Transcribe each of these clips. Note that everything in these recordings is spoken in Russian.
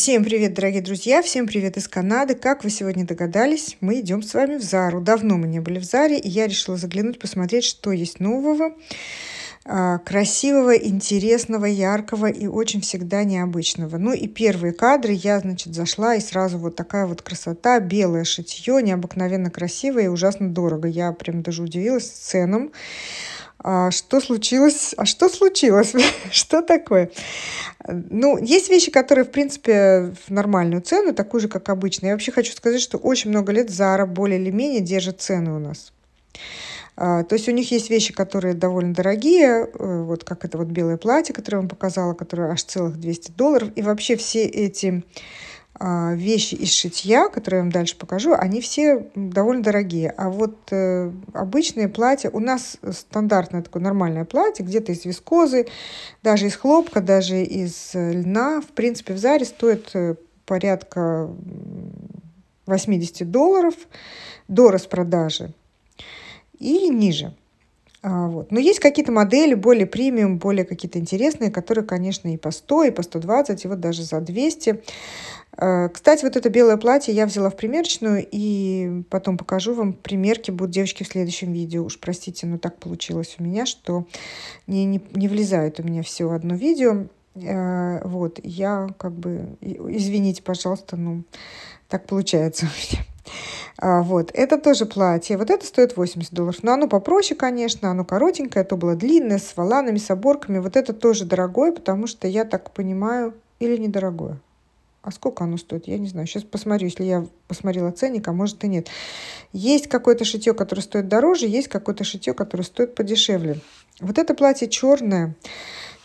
Всем привет, дорогие друзья! Всем привет из Канады! Как вы сегодня догадались, мы идем с вами в Зару. Давно мы не были в Заре, и я решила заглянуть, посмотреть, что есть нового, а, красивого, интересного, яркого и очень всегда необычного. Ну и первые кадры я, значит, зашла, и сразу вот такая вот красота, белое шитье, необыкновенно красивое и ужасно дорого. Я прям даже удивилась ценам. А что случилось? А что случилось? что такое? Ну, есть вещи, которые, в принципе, в нормальную цену, такую же, как обычно. Я вообще хочу сказать, что очень много лет Зара более или менее держит цены у нас. А, то есть у них есть вещи, которые довольно дорогие, э, вот как это вот белое платье, которое я вам показала, которое аж целых 200 долларов. И вообще все эти а, вещи из шитья, которые я вам дальше покажу, они все довольно дорогие. А вот э, обычные платья, у нас стандартное такое нормальное платье, где-то из вискозы, даже из хлопка, даже из э, льна. В принципе, в Заре стоит э, порядка 80 долларов до распродажи и ниже. А, вот. Но есть какие-то модели более премиум, более какие-то интересные, которые, конечно, и по 100, и по 120, и вот даже за 200. Э, кстати, вот это белое платье я взяла в примерочную, и потом покажу вам примерки, будут девочки в следующем видео. Уж простите, но так получилось у меня, что не, не, не влезает у меня все одно видео. Э, вот, я как бы, извините, пожалуйста, ну, так получается у меня. А, вот, это тоже платье. Вот это стоит 80 долларов. Но оно попроще, конечно, оно коротенькое, а то было длинное, с валанами, с оборками. Вот это тоже дорогое, потому что я так понимаю, или недорогое. А сколько оно стоит? Я не знаю. Сейчас посмотрю, если я посмотрела ценник, а может и нет. Есть какое-то шитье, которое стоит дороже, есть какое-то шитье, которое стоит подешевле. Вот это платье черное.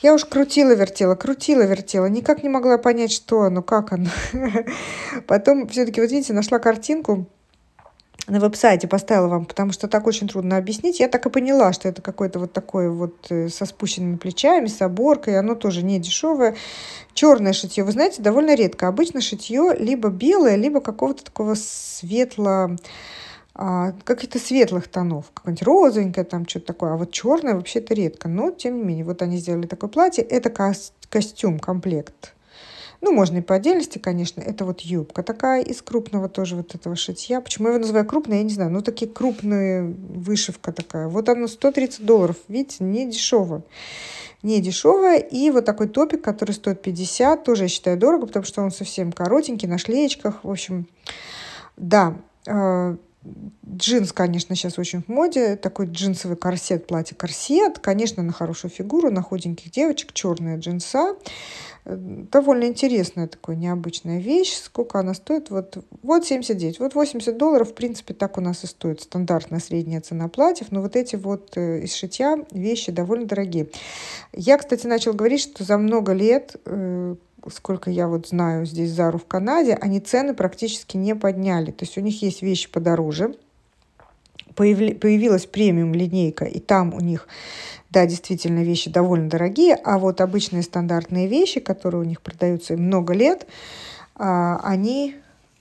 Я уж крутила-вертела, крутила-вертела, никак не могла понять, что оно, как оно. Потом все-таки, вот видите, нашла картинку, на веб-сайте поставила вам, потому что так очень трудно объяснить. Я так и поняла, что это какое-то вот такое вот э, со спущенными плечами, с оборкой, оно тоже не дешевое. Черное шитье, вы знаете, довольно редко. Обычно шитье либо белое, либо какого-то такого светло а, каких-то светлых тонов, какое-нибудь розовенькое там что-то такое, а вот черное вообще-то редко. Но, тем не менее, вот они сделали такое платье. Это костюм, комплект ну, можно и по отдельности, конечно. Это вот юбка такая из крупного тоже вот этого шитья. Почему я его называю крупной, я не знаю. Ну, такие крупные вышивка такая. Вот она 130 долларов. Видите, не дешево. Не дешевая. И вот такой топик, который стоит 50, тоже я считаю дорого, потому что он совсем коротенький, на шлеечках. В общем, да, а, Джинс, конечно, сейчас очень в моде. Такой джинсовый корсет, платье-корсет. Конечно, на хорошую фигуру, на худеньких девочек. Черные джинса. Э, довольно интересная такая необычная вещь. Сколько она стоит? Вот, вот 79, вот 80 долларов. В принципе, так у нас и стоит стандартная средняя цена платьев. Но вот эти вот э, из шитья вещи довольно дорогие. Я, кстати, начал говорить, что за много лет э, сколько я вот знаю здесь Зару в Канаде, они цены практически не подняли. То есть у них есть вещи подороже. появли Появилась премиум линейка, и там у них, да, действительно, вещи довольно дорогие, а вот обычные стандартные вещи, которые у них продаются много лет, а, они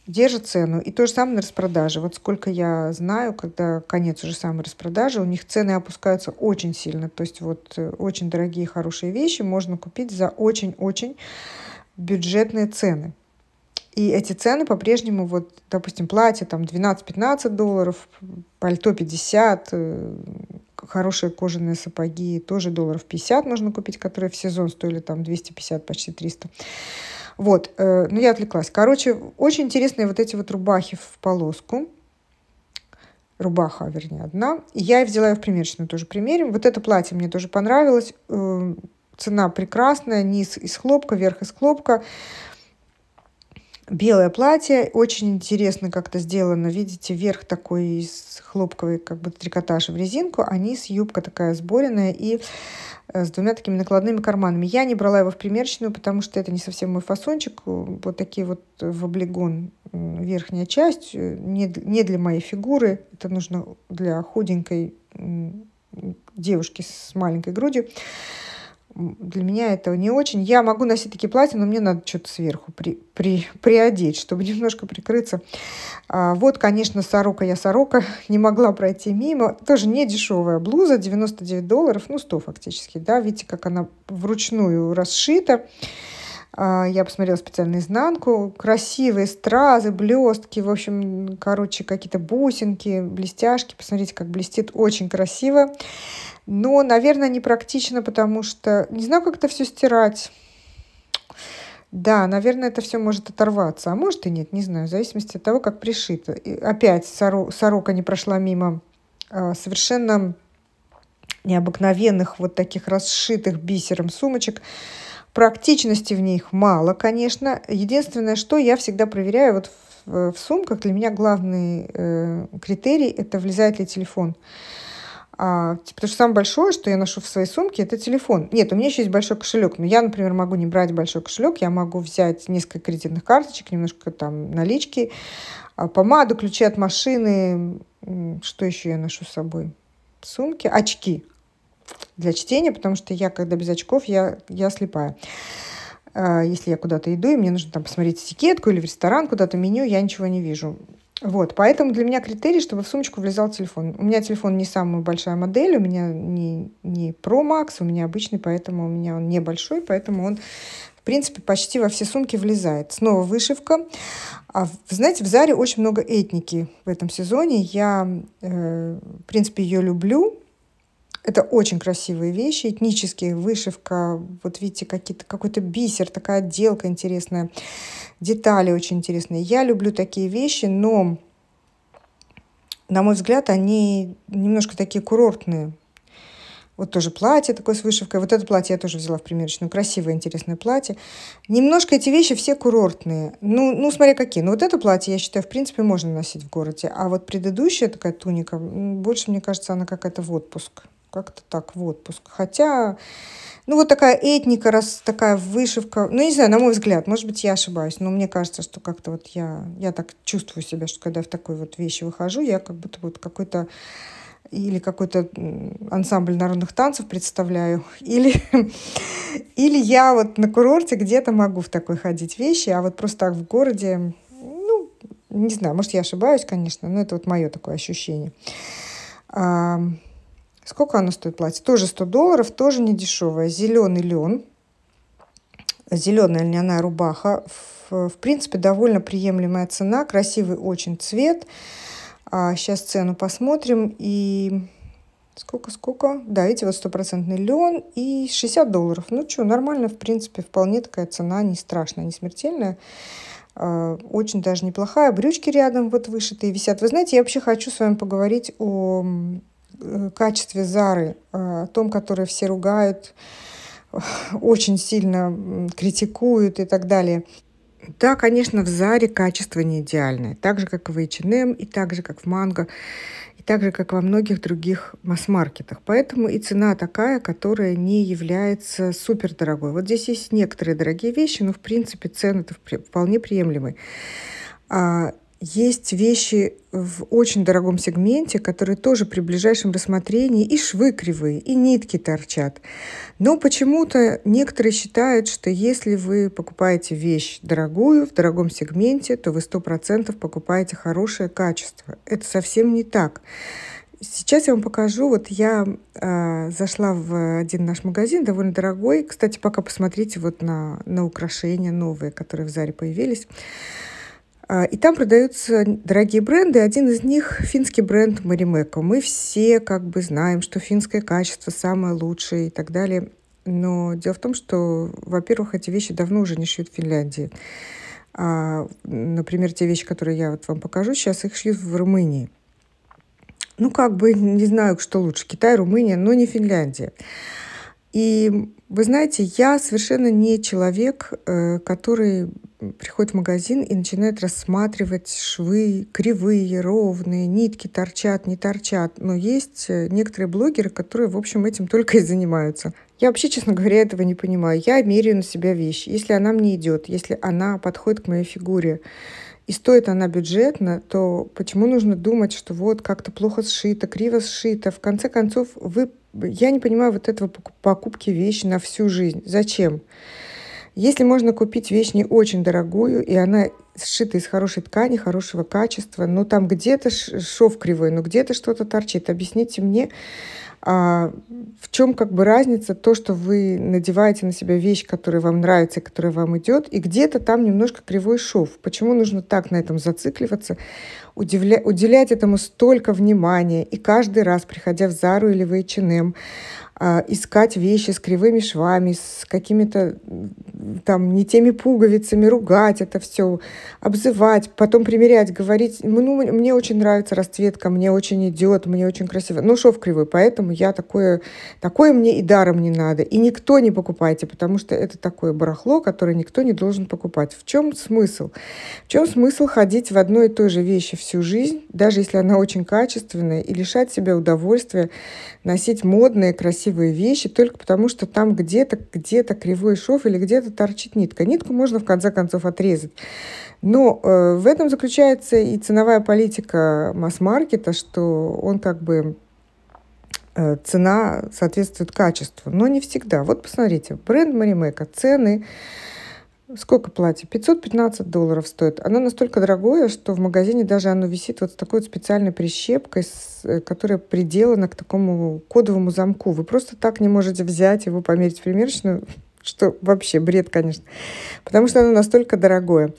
держат цену. И то же самое на распродаже. Вот сколько я знаю, когда конец уже самой распродажи, у них цены опускаются очень сильно. То есть вот э, очень дорогие, хорошие вещи можно купить за очень-очень бюджетные цены. И эти цены по-прежнему, вот, допустим, платье там 12-15 долларов, пальто 50, э, хорошие кожаные сапоги тоже долларов 50 можно купить, которые в сезон стоили там 250, почти 300. Вот, э, ну я отвлеклась. Короче, очень интересные вот эти вот рубахи в полоску. Рубаха, вернее, одна. Я взяла ее в примерочную тоже примерим. Вот это платье мне тоже понравилось. Э, Цена прекрасная, низ из хлопка, верх из хлопка. Белое платье, очень интересно как-то сделано. Видите, верх такой из хлопковый как бы трикотажа в резинку, а низ юбка такая сборенная и э, с двумя такими накладными карманами. Я не брала его в примерочную, потому что это не совсем мой фасончик. Вот такие вот в облигон верхняя часть. Э, не, не для моей фигуры. Это нужно для худенькой девушки с маленькой грудью для меня это не очень. Я могу носить такие платья, но мне надо что-то сверху при, при, приодеть, чтобы немножко прикрыться. А, вот, конечно, сорока я сорока, не могла пройти мимо. Тоже не дешевая блуза, 99 долларов, ну 100 фактически, да, видите, как она вручную расшита. А, я посмотрела специально изнанку. Красивые стразы, блестки, в общем, короче, какие-то бусинки, блестяшки. Посмотрите, как блестит, очень красиво но, наверное, непрактично, потому что не знаю, как это все стирать. Да, наверное, это все может оторваться, а может и нет, не знаю, в зависимости от того, как пришито. И опять сорока не прошла мимо а, совершенно необыкновенных вот таких расшитых бисером сумочек. Практичности в них мало, конечно. Единственное, что я всегда проверяю вот в, в сумках, для меня главный э, критерий – это влезает ли телефон. А, типа, потому что самое большое, что я ношу в своей сумке, это телефон. Нет, у меня еще есть большой кошелек, но я, например, могу не брать большой кошелек, я могу взять несколько кредитных карточек, немножко там налички, а, помаду, ключи от машины, что еще я ношу с собой? Сумки, очки для чтения, потому что я, когда без очков, я, я слепая. А, если я куда-то иду, и мне нужно там посмотреть этикетку или в ресторан куда-то меню, я ничего не вижу. Вот, поэтому для меня критерий, чтобы в сумочку влезал телефон. У меня телефон не самая большая модель, у меня не, не Pro Max, у меня обычный, поэтому у меня он небольшой, поэтому он, в принципе, почти во все сумки влезает. Снова вышивка. А, знаете, в Заре очень много этники в этом сезоне. Я, э, в принципе, ее люблю, это очень красивые вещи, этнические, вышивка, вот видите, какие-то, какой-то бисер, такая отделка интересная, детали очень интересные. Я люблю такие вещи, но, на мой взгляд, они немножко такие курортные. Вот тоже платье такое с вышивкой. Вот это платье я тоже взяла в примерочную. Красивое, интересное платье. Немножко эти вещи все курортные. Ну, ну смотря какие. Но вот это платье, я считаю, в принципе, можно носить в городе. А вот предыдущая такая туника, больше, мне кажется, она какая-то в отпуск как-то так в отпуск. Хотя, ну, вот такая этника, раз такая вышивка. Ну, не знаю, на мой взгляд, может быть, я ошибаюсь, но мне кажется, что как-то вот я, я так чувствую себя, что когда в такой вот вещи выхожу, я как будто вот какой-то или какой-то ансамбль народных танцев представляю, или, или я вот на курорте где-то могу в такой ходить вещи, а вот просто так в городе, ну, не знаю, может, я ошибаюсь, конечно, но это вот мое такое ощущение. Сколько оно стоит платье? Тоже 100 долларов, тоже не дешевое. Зеленый лен, зеленая льняная рубаха. В, в принципе, довольно приемлемая цена, красивый очень цвет. А сейчас цену посмотрим. И сколько, сколько? Да, видите, вот стопроцентный лен и 60 долларов. Ну что, нормально, в принципе, вполне такая цена, не страшная, не смертельная. А, очень даже неплохая. Брючки рядом вот вышитые висят. Вы знаете, я вообще хочу с вами поговорить о Э, качестве Зары, э, о том, которое все ругают, очень сильно критикуют и так далее. Да, конечно, в Заре качество не идеальное, так же, как и в H&M, и так же, как в Манго, и так же, как во многих других масс-маркетах. Поэтому и цена такая, которая не является супердорогой. Вот здесь есть некоторые дорогие вещи, но, в принципе, цены-то вполне приемлемые. А есть вещи в очень дорогом сегменте, которые тоже при ближайшем рассмотрении и швы кривые, и нитки торчат. Но почему-то некоторые считают, что если вы покупаете вещь дорогую в дорогом сегменте, то вы 100% покупаете хорошее качество. Это совсем не так. Сейчас я вам покажу. Вот я э, зашла в один наш магазин, довольно дорогой. Кстати, пока посмотрите вот на, на украшения новые, которые в Заре появились. А, и там продаются дорогие бренды. Один из них – финский бренд Маримеко. Мы все как бы знаем, что финское качество самое лучшее и так далее. Но дело в том, что, во-первых, эти вещи давно уже не шьют в Финляндии. А, например, те вещи, которые я вот вам покажу, сейчас их шьют в Румынии. Ну, как бы не знаю, что лучше, Китай, Румыния, но не Финляндия. И вы знаете, я совершенно не человек, э, который приходит в магазин и начинает рассматривать швы кривые, ровные, нитки торчат, не торчат. Но есть э, некоторые блогеры, которые, в общем, этим только и занимаются. Я вообще, честно говоря, этого не понимаю. Я меряю на себя вещи. Если она мне идет, если она подходит к моей фигуре, и стоит она бюджетно, то почему нужно думать, что вот как-то плохо сшито, криво сшито? В конце концов, вы, я не понимаю вот этого покупки вещи на всю жизнь. Зачем? Если можно купить вещь не очень дорогую, и она сшита из хорошей ткани, хорошего качества, но ну, там где-то шов кривой, но ну, где-то что-то торчит, объясните мне, а в чем как бы разница то, что вы надеваете на себя вещь, которая вам нравится, которая вам идет, и где-то там немножко кривой шов. Почему нужно так на этом зацикливаться? удивля... уделять этому столько внимания и каждый раз, приходя в Зару или в H&M, искать вещи с кривыми швами, с какими-то там не теми пуговицами, ругать это все, обзывать, потом примерять, говорить, ну, ну мне очень нравится расцветка, мне очень идет, мне очень красиво. Ну, шов кривой, поэтому я такое, такое мне и даром не надо. И никто не покупайте, потому что это такое барахло, которое никто не должен покупать. В чем смысл? В чем смысл ходить в одной и той же вещи всю жизнь, даже если она очень качественная, и лишать себя удовольствия носить модные, красивые вещи только потому, что там где-то, где-то кривой шов или где-то торчит нитка. Нитку можно в конце концов отрезать. Но э, в этом заключается и ценовая политика масс-маркета, что он как бы э, цена соответствует качеству, но не всегда. Вот посмотрите, бренд Маримека, цены Сколько платье? 515 долларов стоит. Оно настолько дорогое, что в магазине даже оно висит вот с такой вот специальной прищепкой, э, которая приделана к такому кодовому замку. Вы просто так не можете взять его, померить в примерочную, что вообще бред, конечно. Потому что оно настолько дорогое.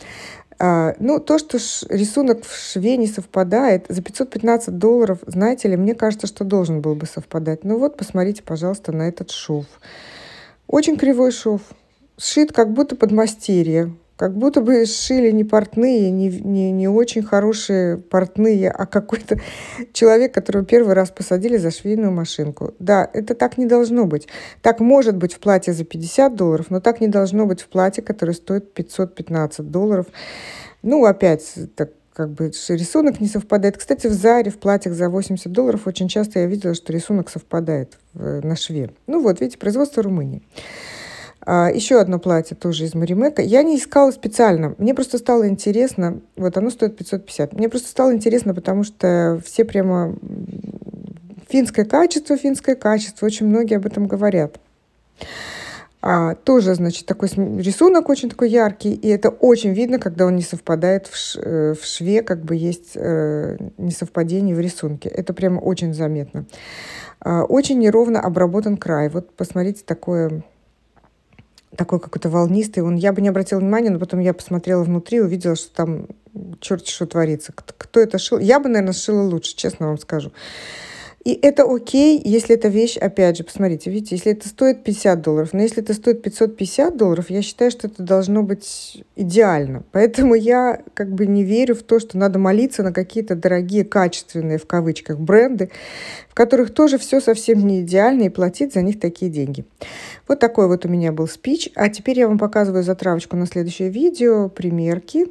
А, ну, то, что рисунок в шве не совпадает, за 515 долларов, знаете ли, мне кажется, что должен был бы совпадать. Ну вот, посмотрите, пожалуйста, на этот шов. Очень кривой шов сшит как будто под мастерье, как будто бы сшили не портные, не, не, не очень хорошие портные, а какой-то человек, которого первый раз посадили за швейную машинку. Да, это так не должно быть. Так может быть в платье за 50 долларов, но так не должно быть в платье, которое стоит 515 долларов. Ну, опять, так как бы рисунок не совпадает. Кстати, в Заре в платьях за 80 долларов очень часто я видела, что рисунок совпадает на шве. Ну вот, видите, производство Румынии. А, Еще одно платье тоже из Маримека. Я не искала специально. Мне просто стало интересно. Вот оно стоит 550. Мне просто стало интересно, потому что все прямо... Финское качество, финское качество. Очень многие об этом говорят. А, тоже, значит, такой рисунок очень такой яркий, и это очень видно, когда он не совпадает в, ш, э, в шве, как бы есть э, несовпадение в рисунке. Это прямо очень заметно. А, очень неровно обработан край. Вот посмотрите, такое такой какой-то волнистый. Он, я бы не обратила внимания, но потом я посмотрела внутри, увидела, что там черт что творится. Кто это шил? Я бы, наверное, шила лучше, честно вам скажу. И это окей, если эта вещь, опять же, посмотрите, видите, если это стоит 50 долларов, но если это стоит 550 долларов, я считаю, что это должно быть идеально. Поэтому я как бы не верю в то, что надо молиться на какие-то дорогие, качественные, в кавычках, бренды, в которых тоже все совсем не идеально, и платить за них такие деньги. Вот такой вот у меня был спич. А теперь я вам показываю затравочку на следующее видео, примерки.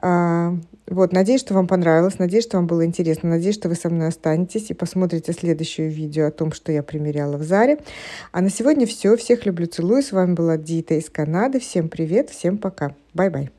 А, вот, надеюсь, что вам понравилось, надеюсь, что вам было интересно, надеюсь, что вы со мной останетесь и посмотрите следующее видео о том, что я примеряла в Заре. А на сегодня все. Всех люблю, целую. С вами была Дита из Канады. Всем привет, всем пока. Бай-бай.